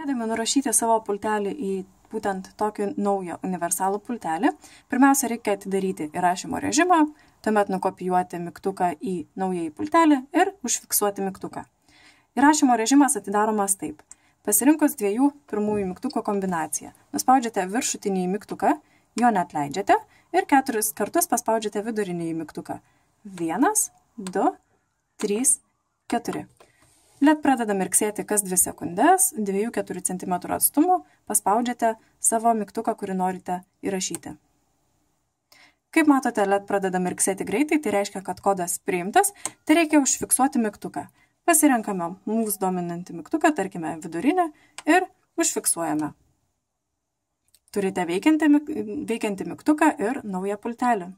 Norėdami nurašyti savo pultelį į būtent tokį naują universalų pultelį, pirmiausia reikia atidaryti įrašymo režimą, tuomet nukopijuoti mygtuką į naująjį pultelį ir užfiksuoti mygtuką. Įrašymo režimas atidaromas taip. Pasirinkus dviejų pirmųjų mygtukų kombinaciją, nuspaudžiate viršutinį mygtuką, jo netleidžiate ir keturis kartus paspaudžiate vidurinį mygtuką. Vienas, du, trys, keturi. Led pradeda mirksėti kas 2 sekundės, 2-4 cm atstumu paspaudžiate savo mygtuką, kurį norite įrašyti. Kaip matote, LED pradeda mirksėti greitai, tai reiškia, kad kodas priimtas, tai reikia užfiksuoti mygtuką. Pasirenkame mūsų dominantį mygtuką, tarkime vidurinę, ir užfiksuojame. Turite veikiantį, veikiantį mygtuką ir naują pultelį.